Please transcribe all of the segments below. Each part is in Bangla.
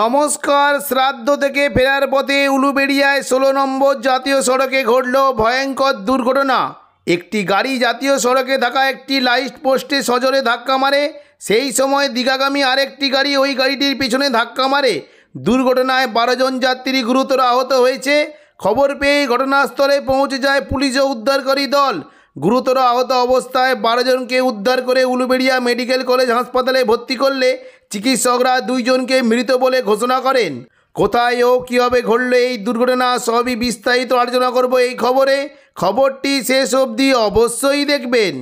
নমস্কার শ্রাদ্ধ থেকে ফেরার পথে উলুবেড়িয়ায় ষোলো নম্বর জাতীয় সড়কে ঘটল ভয়ঙ্কর দুর্ঘটনা একটি গাড়ি জাতীয় সড়কে থাকা একটি লাইট পোস্টে সজোরে ধাক্কা মারে সেই সময় দীঘাগামী আরেকটি গাড়ি ওই গাড়িটির পিছনে ধাক্কা মারে দুর্ঘটনায় বারোজন যাত্রী গুরুতর আহত হয়েছে খবর পেয়ে ঘটনাস্থলে পৌঁছে যায় পুলিশ ও উদ্ধারকারী দল গুরুতর আহত অবস্থায় বারোজনকে উদ্ধার করে উলুবেড়িয়া মেডিকেল কলেজ হাসপাতালে ভর্তি করলে চিকিৎসকরা দুইজনকে মৃত বলে ঘোষণা করেন কোথায় ও কীভাবে ঘটল এই দুর্ঘটনা সবই বিস্তারিত আলোচনা করব এই খবরে খবরটি শেষ অবধি অবশ্যই দেখবেন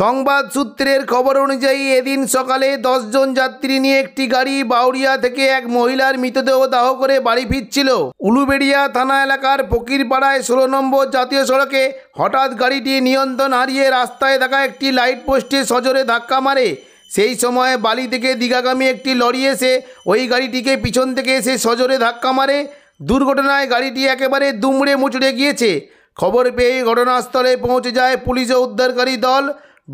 সংবাদ সূত্রের খবর অনুযায়ী এদিন সকালে দশজন যাত্রী নিয়ে একটি গাড়ি বাউরিয়া থেকে এক মহিলার মৃতদেহ দাহ করে বাড়ি ফিরছিল উলুবেড়িয়া থানা এলাকার ফকিরপাড়ায় ষোলো নম্বর জাতীয় সড়কে হঠাৎ গাড়িটি নিয়ন্ত্রণ হারিয়ে রাস্তায় দেখা একটি লাইট পোস্টে সজোরে ধাক্কা মারে সেই সময় বালি থেকে দীঘাগামী একটি লরি এসে ওই গাড়িটিকে পিছন থেকে এসে সজোরে ধাক্কা মারে দুর্ঘটনায় গাড়িটি একেবারে দুমড়ে মুচড়ে গিয়েছে খবর পেয়ে ঘটনাস্থলে পৌঁছে যায় পুলিশ ও উদ্ধারকারী দল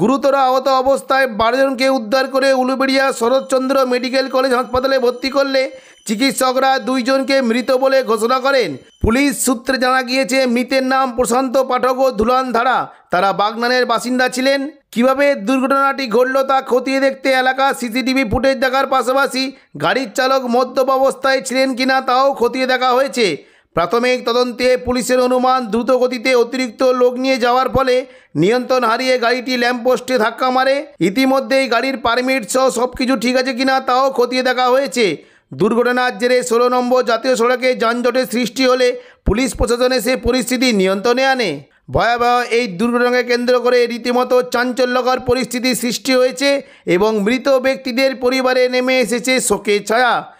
গুরুতর আহত অবস্থায় বারোজনকে উদ্ধার করে উলুবেড়িয়া শরৎচন্দ্র মেডিকেল কলেজ হাসপাতালে ভর্তি করলে চিকিৎসকরা দুইজনকে মৃত বলে ঘোষণা করেন পুলিশ সূত্রে জানা গিয়েছে মৃতের নাম প্রশান্ত পাঠক ও ধুলান ধারা তারা বাগনানের বাসিন্দা ছিলেন কিভাবে দুর্ঘটনাটি ঘটল তা খতিয়ে দেখতে এলাকা সিসিটিভি ফুটেজ দেখার পাশাপাশি গাড়ির চালক মদ্যপ অবস্থায় ছিলেন কিনা তাও খতিয়ে দেখা হয়েছে প্রাথমিক তদন্তে পুলিশের অনুমান দ্রুত গতিতে অতিরিক্ত লোক নিয়ে যাওয়ার ফলে নিয়ন্ত্রণ হারিয়ে গাড়িটি ল্যাম্পপোস্টে ধাক্কা মারে ইতিমধ্যেই গাড়ির পারমিট সহ সব কিছু ঠিক আছে কিনা তাও খতিয়ে দেখা হয়েছে দুর্ঘটনার জেরে ষোলো নম্বর জাতীয় সড়কে যানজটের সৃষ্টি হলে পুলিশ প্রশাসনে সে পরিস্থিতি নিয়ন্ত্রণে আনে ভয়াবহ এই দুর্ঘটনাকে কেন্দ্র করে রীতিমতো চাঞ্চল্যকর পরিস্থিতি সৃষ্টি হয়েছে এবং মৃত ব্যক্তিদের পরিবারে নেমে এসেছে শোকে ছায়া